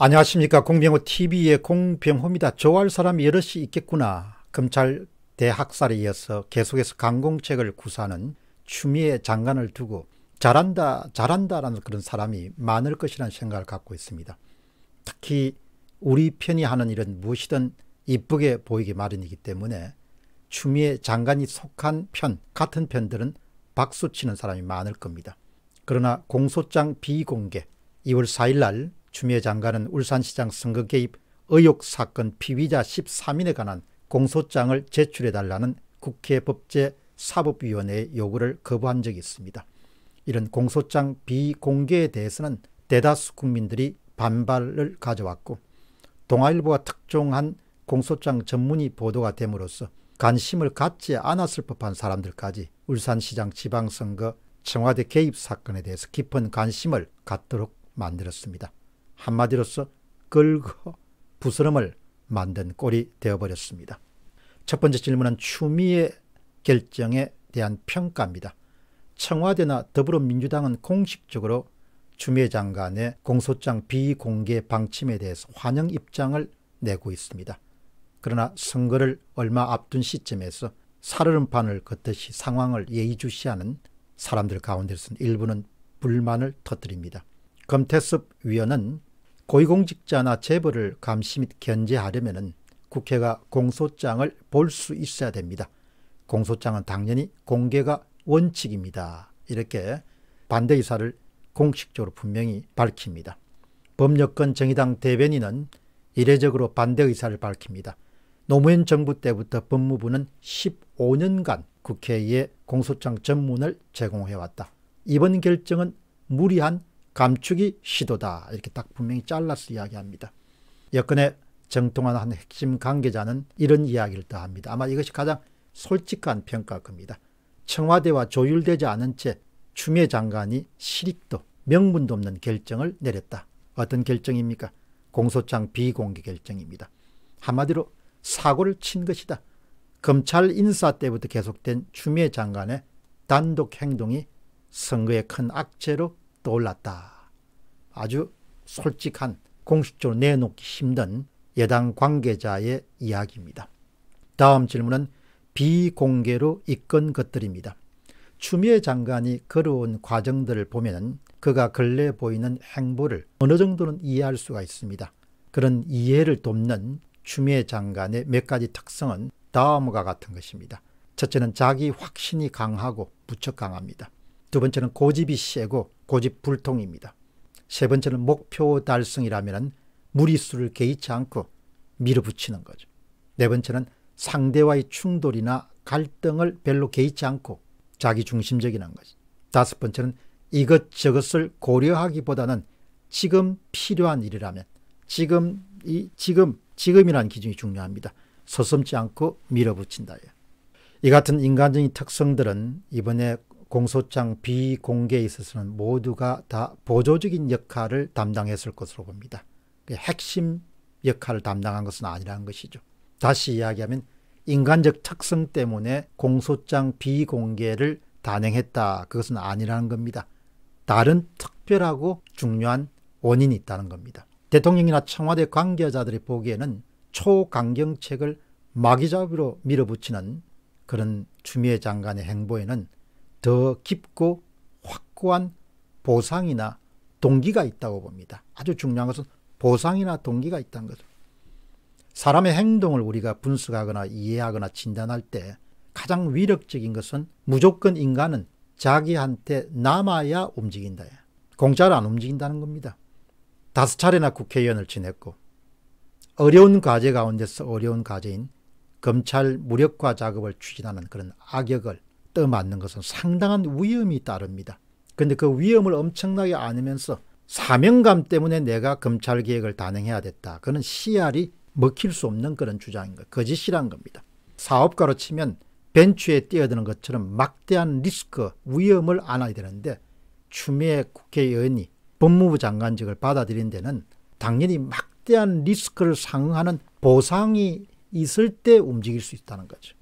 안녕하십니까 공병호TV의 공병호입니다. 좋아할 사람이 여럿이 있겠구나. 검찰 대학살에 이어서 계속해서 강공책을 구사하는 추미애 장관을 두고 잘한다 잘한다라는 그런 사람이 많을 것이라는 생각을 갖고 있습니다. 특히 우리 편이 하는 일은 무엇이든 이쁘게 보이기 마련이기 때문에 추미애 장관이 속한 편 같은 편들은 박수치는 사람이 많을 겁니다. 그러나 공소장 비공개 2월 4일 날 추미애 장관은 울산시장 선거 개입 의혹 사건 피의자 13인에 관한 공소장을 제출해달라는 국회 법제 사법위원회의 요구를 거부한 적이 있습니다. 이런 공소장 비공개에 대해서는 대다수 국민들이 반발을 가져왔고 동아일보가 특종한 공소장 전문이 보도가 됨으로써 관심을 갖지 않았을 법한 사람들까지 울산시장 지방선거 청와대 개입 사건에 대해서 깊은 관심을 갖도록 만들었습니다. 한마디로써 긁어 부스럼을 만든 꼴이 되어버렸습니다. 첫 번째 질문은 추미애 결정에 대한 평가입니다. 청와대나 더불어민주당은 공식적으로 추미애 장관의 공소장 비공개 방침에 대해서 환영 입장을 내고 있습니다. 그러나 선거를 얼마 앞둔 시점에서 사르름판을 걷듯이 상황을 예의주시하는 사람들 가운데서는 일부는 불만을 터뜨립니다. 검태섭 위원은 고위공직자나 재벌을 감시 및 견제하려면 국회가 공소장을 볼 수 있어야 됩니다. 공소장은 당연히 공개가 원칙입니다. 이렇게 반대 의사를 공식적으로 분명히 밝힙니다. 법여권 정의당 대변인은 이례적으로 반대 의사를 밝힙니다. 노무현 정부 때부터 법무부는 15년간 국회에 공소장 전문을 제공해왔다. 이번 결정은 무리한 감축이 시도다 이렇게 딱 분명히 잘라서 이야기합니다. 여건의 정통한 한 핵심 관계자는 이런 이야기를 더합니다. 아마 이것이 가장 솔직한 평가 겁니다. 청와대와 조율되지 않은 채 추미애 장관이 실익도 명분도 없는 결정을 내렸다. 어떤 결정입니까? 공소장 비공개 결정입니다. 한마디로 사고를 친 것이다. 검찰 인사 때부터 계속된 추미애 장관의 단독 행동이 선거의 큰 악재로 떠올랐다. 아주 솔직한 공식적으로 내놓기 힘든 예당 관계자의 이야기입니다. 다음 질문은 비공개로 이끈 것들입니다. 추미애 장관이 걸어온 과정들을 보면 그가 근래 보이는 행보를 어느 정도는 이해할 수가 있습니다. 그런 이해를 돕는 추미애 장관의 몇 가지 특성은 다음과 같은 것입니다. 첫째는 자기 확신이 강하고 무척 강합니다. 두 번째는 고집이 세고 고집 불통입니다. 세 번째는 목표 달성이라면 무리수를 개의치 않고 밀어붙이는 거죠. 네 번째는 상대와의 충돌이나 갈등을 별로 개의치 않고 자기중심적이라는 거죠. 다섯 번째는 이것저것을 고려하기보다는 지금 필요한 일이라면 지금 이 지금 지금이라는 기준이 중요합니다. 서슴지 않고 밀어붙인다. 이 같은 인간적인 특성들은 이번에 공소장 비공개에 있어서는 모두가 다 보조적인 역할을 담당했을 것으로 봅니다. 핵심 역할을 담당한 것은 아니라는 것이죠. 다시 이야기하면 인간적 특성 때문에 공소장 비공개를 단행했다. 그것은 아니라는 겁니다. 다른 특별하고 중요한 원인이 있다는 겁니다. 대통령이나 청와대 관계자들이 보기에는 초강경책을 마귀잡이로 밀어붙이는 그런 추미애 장관의 행보에는 더 깊고 확고한 보상이나 동기가 있다고 봅니다. 아주 중요한 것은 보상이나 동기가 있다는 거죠. 사람의 행동을 우리가 분석하거나 이해하거나 진단할 때 가장 위력적인 것은 무조건 인간은 자기한테 남아야 움직인다. 공짜로 안 움직인다는 겁니다. 다섯 차례나 국회의원을 지냈고 어려운 과제 가운데서 어려운 과제인 검찰 무력화 작업을 추진하는 그런 악역을 떠맞는 것은 상당한 위험이 따릅니다. 근데 그 위험을 엄청나게 안으면서 사명감 때문에 내가 검찰 개혁을 단행해야 됐다. 그는 씨알이 먹힐 수 없는 그런 주장인 거예요. 거짓이란 겁니다. 사업가로 치면 벤치에 뛰어드는 것처럼 막대한 리스크, 위험을 안아야 되는데 추미애 국회의원이 법무부 장관직을 받아들인 데는 당연히 막대한 리스크를 상응하는 보상이 있을 때 움직일 수 있다는 거죠.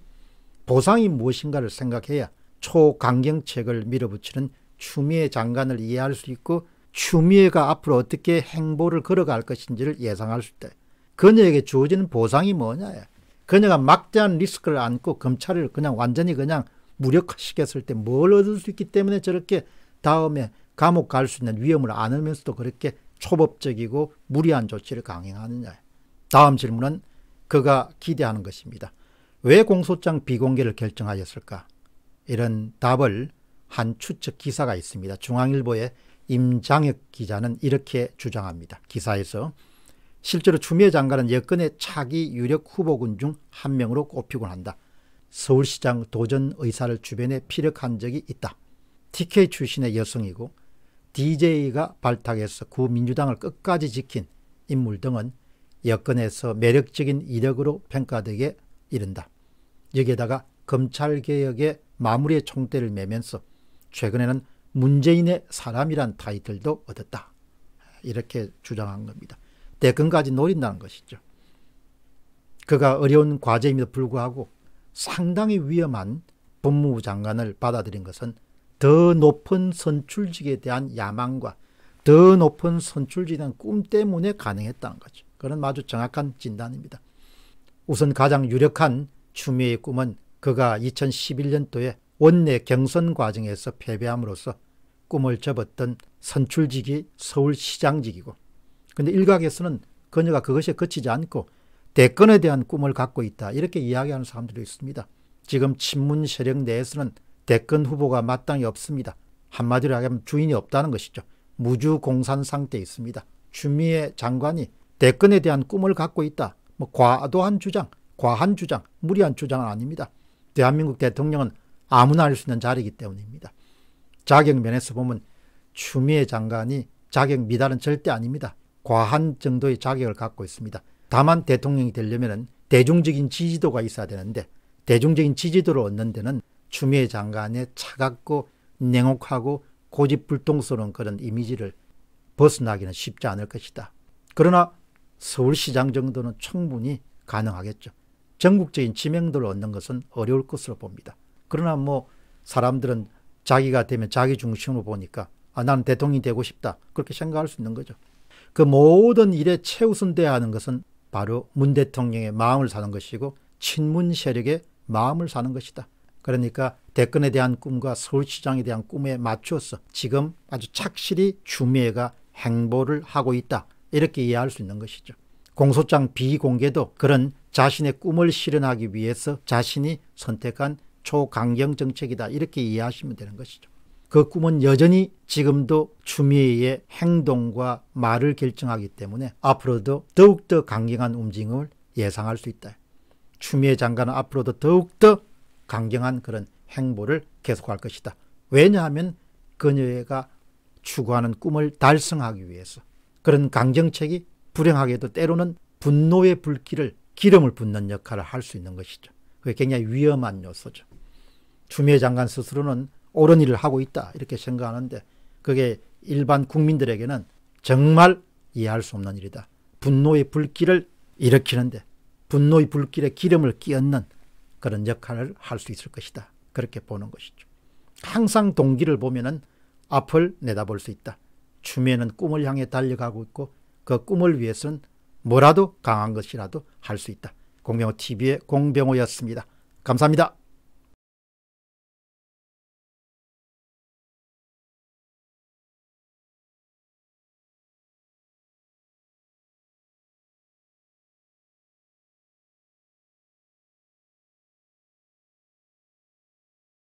보상이 무엇인가를 생각해야 초강경책을 밀어붙이는 추미애 장관을 이해할 수 있고 추미애가 앞으로 어떻게 행보를 걸어갈 것인지를 예상할 수 있다. 그녀에게 주어지는 보상이 뭐냐. 그녀가 막대한 리스크를 안고 검찰을 그냥 완전히 그냥 무력화시켰을 때 뭘 얻을 수 있기 때문에 저렇게 다음에 감옥 갈 수 있는 위험을 안으면서도 그렇게 초법적이고 무리한 조치를 강행하느냐. 다음 질문은 그가 기대하는 것입니다. 왜 공소장 비공개를 결정하였을까? 이런 답을 한 추측 기사가 있습니다. 중앙일보의 임장혁 기자는 이렇게 주장합니다. 기사에서 실제로 추미애 장관은 여건의 차기 유력 후보군 중 한 명으로 꼽히곤 한다. 서울시장 도전 의사를 주변에 피력한 적이 있다. TK 출신의 여성이고 DJ가 발탁해서 구민주당을 끝까지 지킨 인물 등은 여건에서 매력적인 이력으로 평가되게 이른다. 여기에다가 검찰개혁의 마무리의 총대를 매면서 최근에는 문재인의 사람이란 타이틀도 얻었다. 이렇게 주장한 겁니다. 대권까지 노린다는 것이죠. 그가 어려운 과제임에도 불구하고 상당히 위험한 법무부 장관을 받아들인 것은 더 높은 선출직에 대한 야망과 더 높은 선출직에 대한 꿈 때문에 가능했다는 거죠. 그건 아주 정확한 진단입니다. 우선 가장 유력한 추미애 의 꿈은 그가 2011년도에 원내 경선 과정에서 패배함으로써 꿈을 접었던 선출직이 서울시장직이고 근데 일각에서는 그녀가 그것에 그치지 않고 대권에 대한 꿈을 갖고 있다 이렇게 이야기하는 사람들도 있습니다. 지금 친문 세력 내에서는 대권 후보가 마땅히 없습니다. 한마디로 하면 주인이 없다는 것이죠. 무주공산 상태에 있습니다. 추미애 장관이 대권에 대한 꿈을 갖고 있다. 뭐 과도한 주장 과한 주장, 무리한 주장은 아닙니다. 대한민국 대통령은 아무나 할 수 있는 자리이기 때문입니다. 자격 면에서 보면 추미애 장관이 자격 미달은 절대 아닙니다. 과한 정도의 자격을 갖고 있습니다. 다만 대통령이 되려면 대중적인 지지도가 있어야 되는데 대중적인 지지도를 얻는 데는 추미애 장관의 차갑고 냉혹하고 고집불통스러운 그런 이미지를 벗어나기는 쉽지 않을 것이다. 그러나 서울시장 정도는 충분히 가능하겠죠. 전국적인 지명도를 얻는 것은 어려울 것으로 봅니다. 그러나 뭐 사람들은 자기가 되면 자기 중심으로 보니까 아, 나는 대통령이 되고 싶다. 그렇게 생각할 수 있는 거죠. 그 모든 일에 최우선돼야 하는 것은 바로 문 대통령의 마음을 사는 것이고 친문 세력의 마음을 사는 것이다. 그러니까 대권에 대한 꿈과 서울시장에 대한 꿈에 맞추어서 지금 아주 착실히 주미애가 행보를 하고 있다. 이렇게 이해할 수 있는 것이죠. 공소장 비공개도 그런 자신의 꿈을 실현하기 위해서 자신이 선택한 초강경 정책이다 이렇게 이해하시면 되는 것이죠. 그 꿈은 여전히 지금도 추미애의 행동과 말을 결정하기 때문에 앞으로도 더욱더 강경한 움직임을 예상할 수 있다. 추미애 장관은 앞으로도 더욱더 강경한 그런 행보를 계속할 것이다. 왜냐하면 그녀가 추구하는 꿈을 달성하기 위해서 그런 강경책이 불행하게도 때로는 분노의 불길을 기름을 붓는 역할을 할 수 있는 것이죠. 그게 굉장히 위험한 요소죠. 추미애 장관 스스로는 옳은 일을 하고 있다 이렇게 생각하는데 그게 일반 국민들에게는 정말 이해할 수 없는 일이다. 분노의 불길을 일으키는데 분노의 불길에 기름을 끼얹는 그런 역할을 할 수 있을 것이다. 그렇게 보는 것이죠. 항상 동기를 보면은 앞을 내다볼 수 있다. 추미애는 꿈을 향해 달려가고 있고 그 꿈을 위해서는 뭐라도 강한 것이라도 할 수 있다. 공병호 TV의 공병호였습니다. 감사합니다.